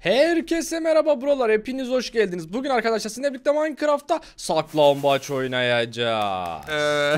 Herkese merhaba buralar hepiniz hoş geldiniz. Bugün arkadaşlar sizinle birlikte Minecraft'ta saklambaç oynayacağız. Ee.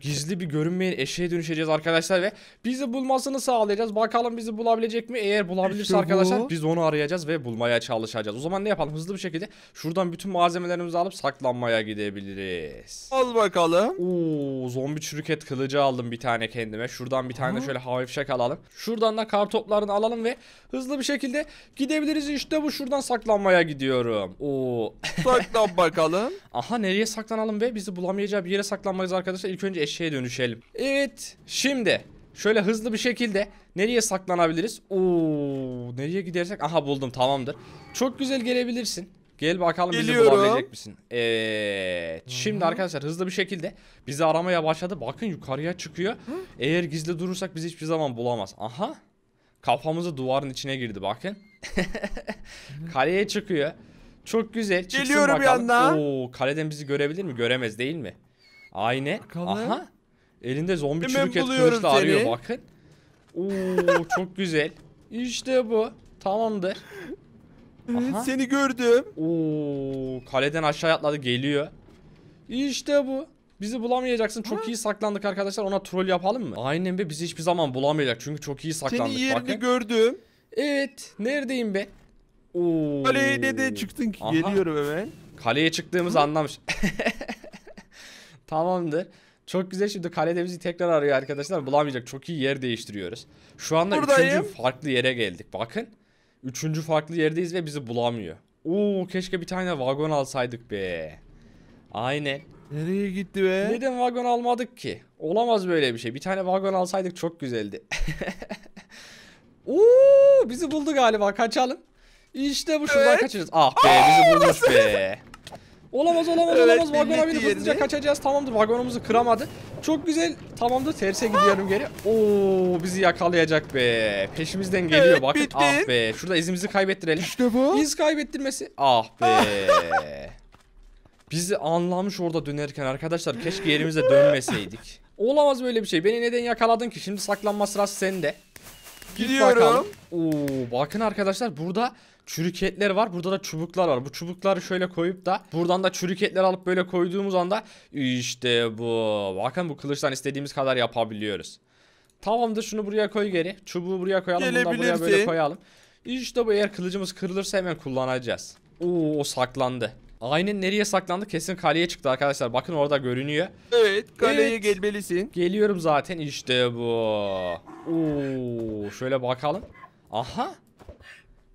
Gizli bir görünmeyen eşeğe dönüşeceğiz arkadaşlar ve bizi bulmasını sağlayacağız. Bakalım bizi bulabilecek mi? Eğer bulabilirse işte arkadaşlar bu. biz onu arayacağız ve bulmaya çalışacağız. O zaman ne yapalım? Hızlı bir şekilde şuradan bütün malzemelerimizi alıp saklanmaya gidebiliriz. Al bakalım. Oo, zombi çürüket kılıcı aldım bir tane kendime. Şuradan bir tane Aha. şöyle hafif fişek alalım. Şuradan da kar toplarını alalım ve hızlı bir şekilde gidebiliriz saklanabiliriz işte bu şuradan saklanmaya gidiyorum. Oo. Saklan bakalım. Aha nereye saklanalım be? Bizi bulamayacağı bir yere saklanmayız arkadaşlar. İlk önce eşeğe dönüşelim. Evet. Şimdi Şöyle hızlı bir şekilde nereye saklanabiliriz? Oo, nereye gidersek? Aha buldum tamamdır. Çok güzel gelebilirsin. Gel bakalım Geliyorum. bizi bulabilecek misin? Evet. Hı -hı. Şimdi arkadaşlar hızlı bir şekilde bizi aramaya başladı. Bakın yukarıya çıkıyor. Hı? Eğer gizli durursak bizi hiçbir zaman bulamaz. Aha. Kafamızı duvarın içine girdi bakın. Kaleye çıkıyor. Çok güzel. Çıksın Geliyorum bakalım. yanına. Oo, kaleden bizi görebilir mi? Göremez değil mi? Aynı. Bakalım. Aha. Elinde zombi Hemen çürük et kılıçla arıyor bakın. Oo çok güzel. İşte bu. Tamamdır. Evet, Seni gördüm. Oo kaleden aşağı atladı geliyor. İşte bu. Bizi bulamayacaksın. Çok ha? iyi saklandık arkadaşlar. Ona troll yapalım mı? Aynen be bizi hiçbir zaman bulamayacak. Çünkü çok iyi saklandık. Senin yerini bakın. gördüm. Evet. Neredeyim be? Oo. Kaleye ne çıktın ki? Aha. Geliyorum hemen. Kaleye çıktığımız anlamış. Tamamdır. Çok güzel şimdi kalede bizi tekrar arıyor arkadaşlar. Bulamayacak. Çok iyi yer değiştiriyoruz. Şu anda Buradayım. üçüncü farklı yere geldik. Bakın. Üçüncü farklı yerdeyiz ve bizi bulamıyor. Oo keşke bir tane vagon alsaydık be. Aynen. Nereye gitti be? Neden vagon almadık ki? Olamaz böyle bir şey. Bir tane vagon alsaydık çok güzeldi. Oo, bizi buldu galiba kaçalım. İşte bu şuradan evet. kaçırız. Ah be Aa, bizi bulmuş be. Olamaz olamaz evet, olamaz. Vagona binip hızlıca kaçacağız. Tamamdır vagonumuzu kıramadı. Çok güzel. Tamamdır terse gidiyorum geri. Oo bizi yakalayacak be. Peşimizden geliyor evet, bakın. Bitti. Ah be. Şurada izimizi kaybettirelim. İşte bu. İz kaybettirmesi. Ah be. Ah. bizi anlamış orada dönerken arkadaşlar keşke yerimize dönmeseydik. Olamaz böyle bir şey. Beni neden yakaladın ki? Şimdi saklanma sırası sende. Gidiyorum. Oo, bakın arkadaşlar burada çürüketler var. Burada da çubuklar var. Bu çubukları şöyle koyup da buradan da çürüketler alıp böyle koyduğumuz anda işte bu. Bakın bu kılıçtan istediğimiz kadar yapabiliyoruz. Tamamdır şunu buraya koy geri. Çubuğu buraya koyalım. Bunu da buraya böyle koyalım. İşte bu eğer kılıcımız kırılırsa hemen kullanacağız. Oo o saklandı. Aynen nereye saklandı? Kesin kaleye çıktı arkadaşlar. Bakın orada görünüyor. Evet kaleye evet. gelmelisin. Geliyorum zaten işte bu. Oo, şöyle bakalım. Aha.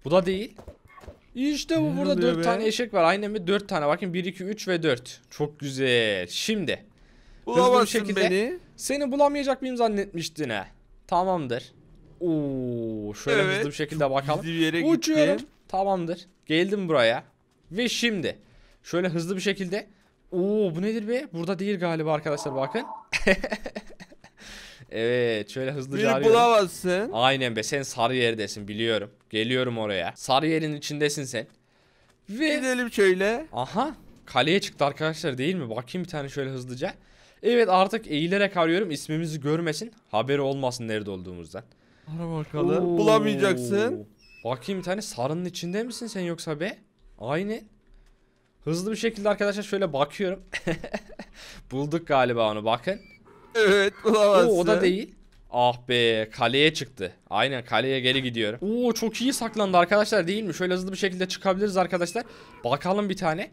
Bu da değil. İşte bu burada 4 tane eşek var. Aynen mi? 4 tane. Bakın 1, 2, 3 ve 4. Çok güzel. Şimdi. Bulamazsın bir şekilde beni. Seni bulamayacak mıyım zannetmiştin ha. Tamamdır. Oo, şöyle evet, hızlı bir şekilde bakalım. Uçuyorum. Gittim. Tamamdır. Geldim buraya. Ve şimdi Şöyle hızlı bir şekilde. Oo bu nedir be? Burada değil galiba arkadaşlar bakın. Evet şöyle hızlıca Beni arıyorum. bulamazsın. Aynen be sen sarı yerdesin biliyorum. Geliyorum oraya. Sarı yerin içindesin sen. Ve Gidelim şöyle. aha kaleye çıktı arkadaşlar değil mi? Bakayım bir tane şöyle hızlıca. Evet artık eğilerek arıyorum ismimizi görmesin. Haberi olmasın nerede olduğumuzdan. Ara bakalım. Oo. Bulamayacaksın. Bakayım bir tane sarının içinde misin sen yoksa be? Aynen. Hızlı bir şekilde arkadaşlar şöyle bakıyorum. Bulduk galiba onu bakın. Evet bulamazsın. Oo, o da değil. Ah be kaleye çıktı. Aynen kaleye geri gidiyorum. Oo çok iyi saklandı arkadaşlar değil mi? Şöyle hızlı bir şekilde çıkabiliriz arkadaşlar. Bakalım bir tane.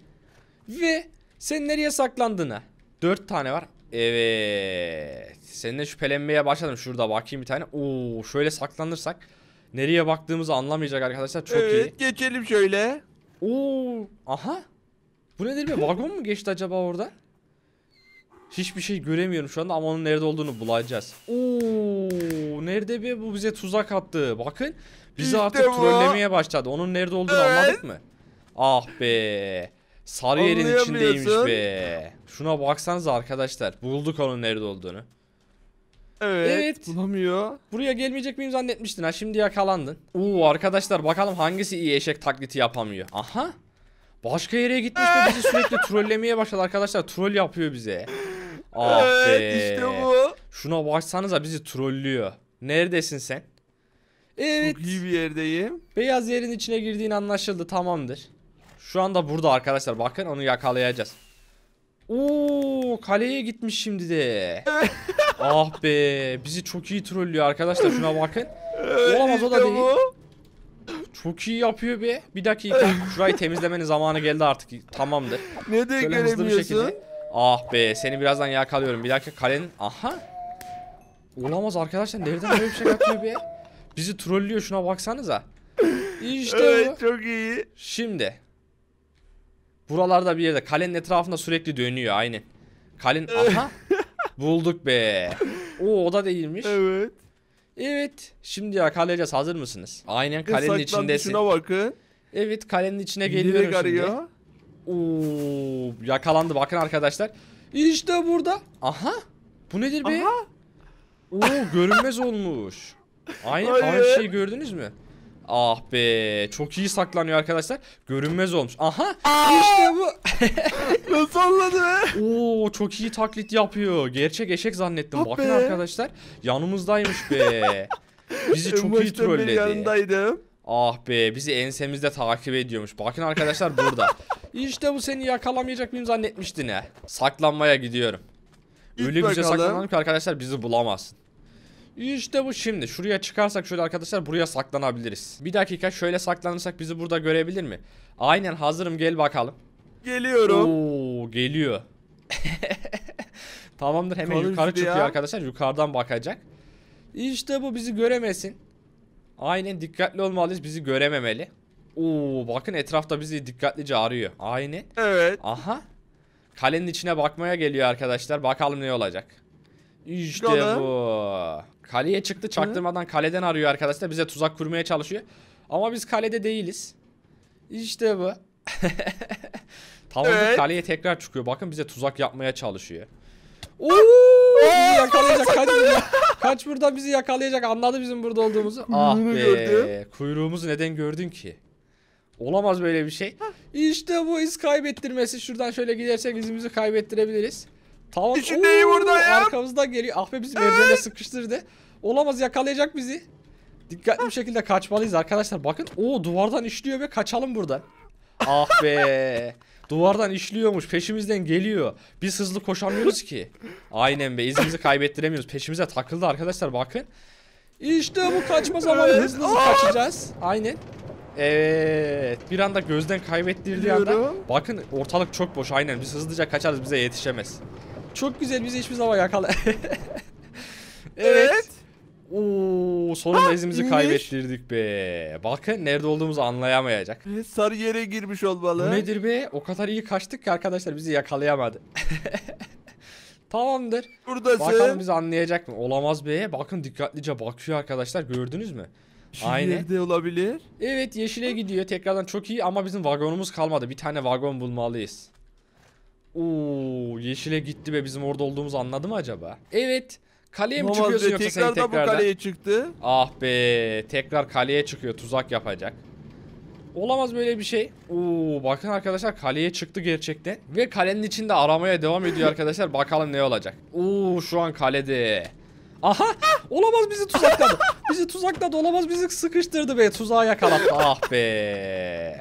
Ve sen nereye saklandığına. Dört tane var. Evet. Seninle şüphelenmeye başladım. Şurada bakayım bir tane. Oo şöyle saklanırsak. Nereye baktığımızı anlamayacak arkadaşlar. Çok evet, iyi. Evet geçelim şöyle. Oo aha. Bu nedir be? Vagon mu geçti acaba orada? Hiçbir şey göremiyorum şu anda ama onun nerede olduğunu bulacağız. Oo, nerede be bu bize tuzak attı. Bakın bizi işte artık bu. trollemeye başladı. Onun nerede olduğunu evet. anladık mı? Ah be. Sarı yerin içindeymiş be. Şuna baksanız arkadaşlar. Bulduk onun nerede olduğunu. Evet, evet. Bulamıyor. Buraya gelmeyecek miyim zannetmiştin ha. Şimdi yakalandın. Oo arkadaşlar bakalım hangisi iyi eşek taklidi yapamıyor. Aha. Başka yere gitmiş ve bizi sürekli trollemeye başladı arkadaşlar. Troll yapıyor bize. Ah evet, be. işte bu. Şuna baksanıza bizi trollüyor. Neredesin sen? Evet. Çok iyi bir yerdeyim. Beyaz yerin içine girdiğin anlaşıldı tamamdır. Şu anda burada arkadaşlar bakın onu yakalayacağız. Oo kaleye gitmiş şimdi de. ah be bizi çok iyi trollüyor arkadaşlar şuna bakın. Olamaz o da değil. Çok iyi yapıyor be. Bir dakika. Şurayı temizlemenin zamanı geldi artık. Tamamdır. Ne de Şöyle hızlı bir Ah be seni birazdan yakalıyorum. Bir dakika kalenin. Aha. Olamaz arkadaşlar. Nereden böyle bir şey yapıyor be? Bizi trollüyor şuna baksanıza. İşte evet, çok iyi. Şimdi. Buralarda bir yerde. Kalenin etrafında sürekli dönüyor aynen. Kalenin. Aha. Bulduk be. Oo o da değilmiş. Evet. Evet. Şimdi ya yakalayacağız. Hazır mısınız? Aynen kalenin e, içindesin. bakın. Evet kalenin içine Yine geliyorum Yine şimdi. Oo, yakalandı bakın arkadaşlar. İşte burada. Aha. Bu nedir be? Aha. Oo görünmez olmuş. Aynı, aynı şeyi gördünüz mü? Ah be. Çok iyi saklanıyor arkadaşlar. Görünmez olmuş. Aha. işte bu. Nasıl anladı be? Oo çok iyi taklit yapıyor. Gerçek eşek zannettim. Ah Bakın be. arkadaşlar. Yanımızdaymış be. Bizi çok iyi trolledi. yanındaydım. Ah be bizi ensemizde takip ediyormuş. Bakın arkadaşlar burada. işte bu seni yakalamayacak mıyım zannetmiştin he. Saklanmaya gidiyorum. Git Öyle şey bakalım. güzel saklanalım ki arkadaşlar bizi bulamazsın. İşte bu şimdi. Şuraya çıkarsak şöyle arkadaşlar buraya saklanabiliriz. Bir dakika şöyle saklanırsak bizi burada görebilir mi? Aynen hazırım gel bakalım. Geliyorum. Oo geliyor. Tamamdır hemen Kalır yukarı çıkıyor ya. arkadaşlar. Yukarıdan bakacak. İşte bu bizi göremesin. Aynen dikkatli olmalıyız. Bizi görememeli. Oo bakın etrafta bizi dikkatlice arıyor. Aynen. Evet. Aha. Kalenin içine bakmaya geliyor arkadaşlar. Bakalım ne olacak. İşte Çıkalım. bu. Kaleye çıktı çaktırmadan kaleden arıyor arkadaşlar. Bize tuzak kurmaya çalışıyor. Ama biz kalede değiliz. İşte bu. Tavuzluk evet. kaleye tekrar çıkıyor. Bakın bize tuzak yapmaya çalışıyor. Ah! Oo, yakalayacak kaç buradan. Kaç buradan bizi yakalayacak. Anladı bizim burada olduğumuzu. Ah be. Kuyruğumuzu neden gördün ki? Olamaz böyle bir şey. işte bu iz kaybettirmesi. Şuradan şöyle gidersek izimizi kaybettirebiliriz. Tavan. İçindeyim buradayım. Arkamızdan geliyor. Ah be bizi merdivene sıkıştırdı. Olamaz yakalayacak bizi. Dikkatli bir şekilde kaçmalıyız arkadaşlar. Bakın o duvardan işliyor ve kaçalım buradan. Ah be. Duvardan işliyormuş. Peşimizden geliyor. Biz hızlı koşamıyoruz ki. Aynen be. izimizi kaybettiremiyoruz. Peşimize takıldı arkadaşlar bakın. İşte bu kaçma zamanı hızlı hızlı ah! kaçacağız. Aynen. Evet. Bir anda gözden kaybettirildiği anda. Bakın ortalık çok boş. Aynen biz hızlıca kaçarız bize yetişemez. Çok güzel bizi hiçbir zaman yakala. evet. evet. Oo, sonunda ha, izimizi inmiş. kaybettirdik be. Bakın nerede olduğumuzu anlayamayacak. Sarı yere girmiş olmalı. nedir be? O kadar iyi kaçtık ki arkadaşlar bizi yakalayamadı. Tamamdır. Buradasın. Bakalım bizi anlayacak mı? Olamaz be. Bakın dikkatlice bakıyor arkadaşlar. Gördünüz mü? Aynı. Nerede olabilir? Evet yeşile gidiyor. Tekrardan çok iyi ama bizim vagonumuz kalmadı. Bir tane vagon bulmalıyız. Oo yeşile gitti be bizim orada olduğumuzu anladı mı acaba? Evet. Kaleye mi Olmaz çıkıyorsun yoksa tekrar tekrardan? bu kaleye çıktı. Ah be tekrar kaleye çıkıyor tuzak yapacak. Olamaz böyle bir şey. Oo bakın arkadaşlar kaleye çıktı gerçekten. Ve kalenin içinde aramaya devam ediyor arkadaşlar. Bakalım ne olacak. Oo şu an kalede. Aha ah, olamaz bizi tuzakladı. bizi tuzakladı olamaz bizi sıkıştırdı be tuzağa yakalattı. Ah be.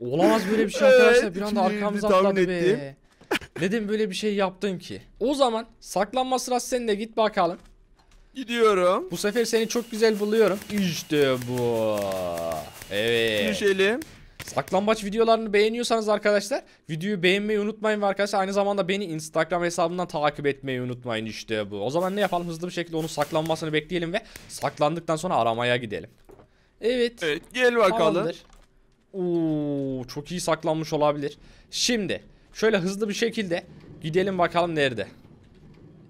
Olamaz böyle bir şey arkadaşlar. Evet, bir anda arkamıza atladı be. Ettim. Neden böyle bir şey yaptın ki? O zaman saklanma sırası seninle git bakalım. Gidiyorum. Bu sefer seni çok güzel buluyorum. İşte bu. Evet. Düşelim. Saklambaç videolarını beğeniyorsanız arkadaşlar videoyu beğenmeyi unutmayın ve arkadaşlar aynı zamanda beni Instagram hesabından takip etmeyi unutmayın işte bu. O zaman ne yapalım hızlı bir şekilde onun saklanmasını bekleyelim ve saklandıktan sonra aramaya gidelim. Evet. Evet gel bakalım. Tamamdır. Oo, çok iyi saklanmış olabilir. Şimdi Şöyle hızlı bir şekilde gidelim bakalım nerede.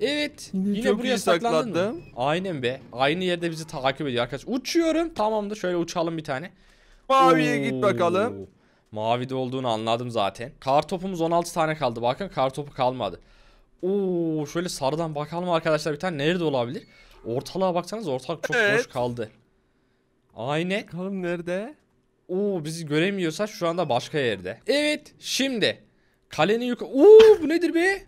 Evet. Yine Çok buraya saklandın mı? Aynen be. Aynı yerde bizi takip ediyor arkadaş. Uçuyorum. Tamamdır. Şöyle uçalım bir tane. Maviye Oo. git bakalım. Mavide olduğunu anladım zaten. Kar topumuz 16 tane kaldı. Bakın kar topu kalmadı. Oo, şöyle sarıdan bakalım arkadaşlar bir tane nerede olabilir? Ortalığa baksanız ortalık çok evet. boş kaldı. Aynen. Bakalım nerede? Oo bizi göremiyorsa şu anda başka yerde. Evet şimdi Kalenin yukarı... Uuu bu nedir be?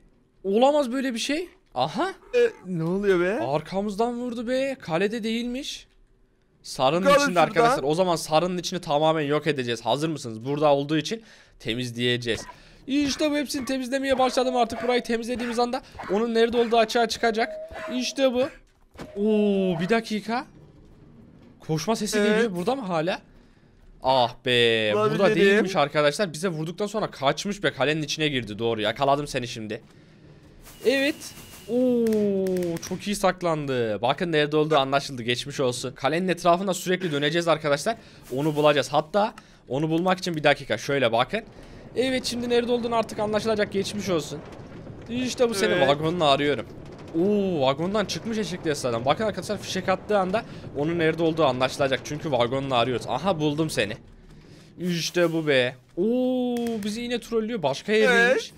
Olamaz böyle bir şey. Aha. E, ne oluyor be? Arkamızdan vurdu be. Kalede değilmiş. Sarının Kalın içinde şuradan. arkadaşlar. O zaman sarının içini tamamen yok edeceğiz. Hazır mısınız? Burada olduğu için temizleyeceğiz. İşte bu hepsini temizlemeye başladım artık. Burayı temizlediğimiz anda onun nerede olduğu açığa çıkacak. İşte bu. Oo bir dakika. Koşma sesi evet. geliyor. Burada mı hala? Ah be. Olabilirim. Burada değilmiş arkadaşlar. Bize vurduktan sonra kaçmış be. Kalenin içine girdi. Doğru yakaladım seni şimdi. Evet. Oo, çok iyi saklandı. Bakın nerede olduğu anlaşıldı. Geçmiş olsun. Kalenin etrafında sürekli döneceğiz arkadaşlar. Onu bulacağız. Hatta onu bulmak için bir dakika. Şöyle bakın. Evet şimdi nerede olduğunu artık anlaşılacak. Geçmiş olsun. İşte bu seni evet. vagonla arıyorum. Oo vagondan çıkmış eşekli esnadan. Bakın arkadaşlar fişek attığı anda onun nerede olduğu anlaşılacak. Çünkü vagonunu arıyoruz. Aha buldum seni. İşte bu be. Oo bizi yine trollüyor. Başka yerdeymiş.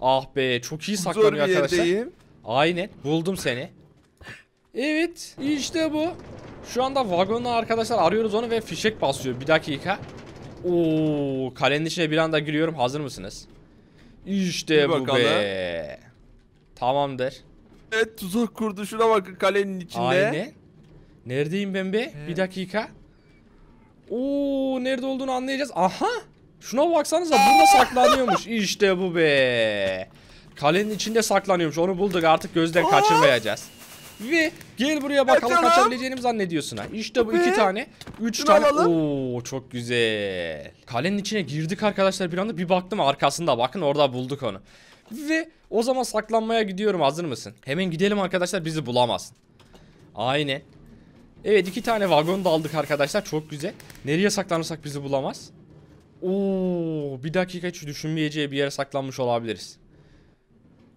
Ah be çok iyi saklanıyor Zor arkadaşlar. Yerdeyim. Aynen buldum seni. Evet işte bu. Şu anda vagonla arkadaşlar arıyoruz onu ve fişek basıyor. Bir dakika. Oo kalenin içine bir anda giriyorum. Hazır mısınız? İşte bu be. Tamamdır. Evet tuzak kurdu şuna bakın kalenin içinde. Aynen. Neredeyim ben be? Evet. Bir dakika. Oo nerede olduğunu anlayacağız. Aha! Şuna baksanıza burada saklanıyormuş. İşte bu be. Kalenin içinde saklanıyormuş. Onu bulduk artık gözden Aa! kaçırmayacağız. Ve gel buraya bakalım Kaçalım. kaçabileceğini mi zannediyorsun ha? İşte bu iki ee, tane. Üç Şunu tane. Alalım. Oo çok güzel. Kalenin içine girdik arkadaşlar bir anda. Bir baktım arkasında bakın orada bulduk onu. Ve o zaman saklanmaya gidiyorum hazır mısın? Hemen gidelim arkadaşlar bizi bulamazsın. Aynen. Evet iki tane vagon da aldık arkadaşlar çok güzel. Nereye saklanırsak bizi bulamaz. Oo, bir dakika hiç düşünmeyeceği bir yere saklanmış olabiliriz.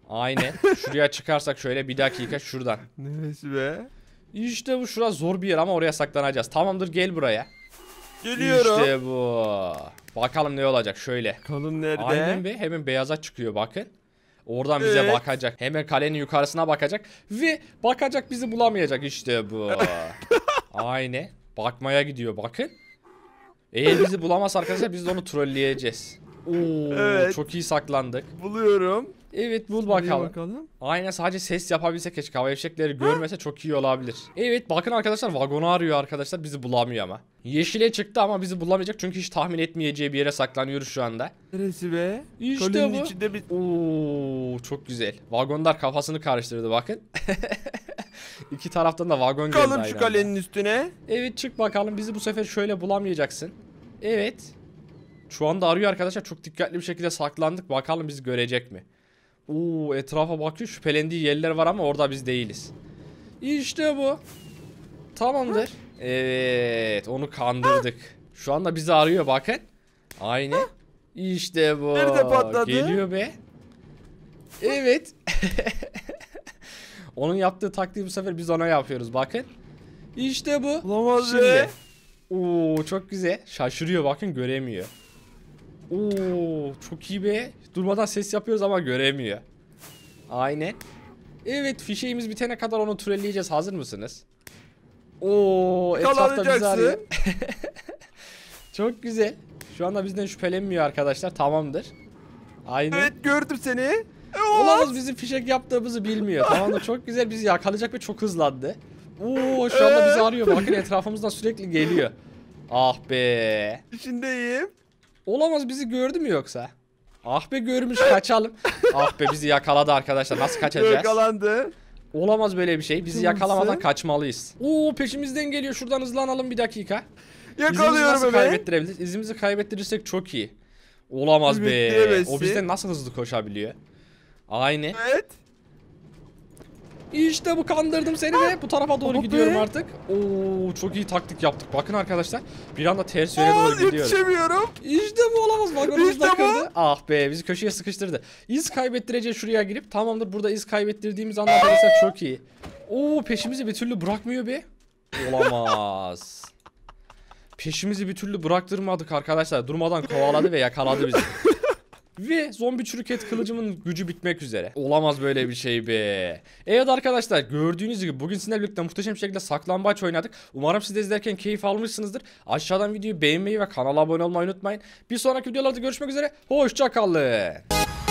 Aynen. Şuraya çıkarsak şöyle bir dakika şuradan. Neresi be? İşte bu şura zor bir yer ama oraya saklanacağız. Tamamdır gel buraya. Geliyorum. İşte bu. Bakalım ne olacak şöyle. Kalın nerede? Aynen be hemen beyaza çıkıyor bakın. Oradan bize evet. bakacak. Hemen kalenin yukarısına bakacak. Ve bakacak bizi bulamayacak işte bu. Aynı. Bakmaya gidiyor bakın. Eğer bizi bulamaz arkadaşlar biz de onu trolleyeceğiz. Oo, evet. çok iyi saklandık. Buluyorum. Evet bul bakalım. bakalım. Aynen sadece ses yapabilse keşke hava fişekleri görmese çok iyi olabilir. Evet bakın arkadaşlar vagonu arıyor arkadaşlar bizi bulamıyor ama. Yeşile çıktı ama bizi bulamayacak çünkü hiç tahmin etmeyeceği bir yere saklanıyoruz şu anda. Neresi be? İşte Kolinin bu. içinde bir... Oo, çok güzel. Vagondar kafasını karıştırdı bakın. İki taraftan da vagon geldi Kalın şu kalenin üstüne. Evet çık bakalım bizi bu sefer şöyle bulamayacaksın. Evet. Şu anda arıyor arkadaşlar çok dikkatli bir şekilde saklandık bakalım bizi görecek mi? Oo etrafa bakıyor şüphelendiği yerler var ama orada biz değiliz. İşte bu. Tamamdır. Evet onu kandırdık. Şu anda bizi arıyor bakın. Aynı. İşte bu. Nerede patladı? Geliyor be. Evet. Onun yaptığı taktiği bu sefer biz ona yapıyoruz bakın. İşte bu. Olamaz Şimdi. Oo çok güzel. Şaşırıyor bakın göremiyor. Oo çok iyi be. Durmadan ses yapıyoruz ama göremiyor. Aynen. Evet fişeğimiz bitene kadar onu türelleyeceğiz. Hazır mısınız? Oo etrafta bizi arıyor. çok güzel. Şu anda bizden şüphelenmiyor arkadaşlar. Tamamdır. Aynen. Evet gördüm seni. Olamaz bizim fişek yaptığımızı bilmiyor. Tamam da çok güzel bizi yakalayacak ve çok hızlandı. Oo şu anda bizi arıyor. Bakın etrafımızdan sürekli geliyor. Ah be. İçindeyim. Olamaz bizi gördü mü yoksa? Ah be görmüş kaçalım. ah be bizi yakaladı arkadaşlar. Nasıl kaçacağız? Yakalandı. Olamaz böyle bir şey. Bizi Kimse? yakalamadan kaçmalıyız. Oo peşimizden geliyor. Şuradan hızlanalım bir dakika. Yakalıyorum İzimizi nasıl be. kaybettirebiliriz? İzimizi kaybettirirsek çok iyi. Olamaz be. O bizden nasıl hızlı koşabiliyor? Aynı. Evet. İşte bu kandırdım seni ve bu tarafa doğru Ama gidiyorum be. artık. Oo çok iyi taktik yaptık. Bakın arkadaşlar bir anda ters yöne Aa, doğru gidiyorum. Yetişemiyorum. İşte bu olamaz. Vagonumuz işte Ah be bizi köşeye sıkıştırdı. İz kaybettirece şuraya girip tamamdır burada iz kaybettirdiğimiz anda arkadaşlar çok iyi. Oo peşimizi bir türlü bırakmıyor be. Olamaz. peşimizi bir türlü bıraktırmadık arkadaşlar. Durmadan kovaladı ve yakaladı bizi. Ve zombi çürüket kılıcımın gücü bitmek üzere. Olamaz böyle bir şey be. Evet arkadaşlar gördüğünüz gibi bugün sizinle birlikte muhteşem bir şekilde saklambaç oynadık. Umarım siz de izlerken keyif almışsınızdır. Aşağıdan videoyu beğenmeyi ve kanala abone olmayı unutmayın. Bir sonraki videolarda görüşmek üzere. Hoşçakalın.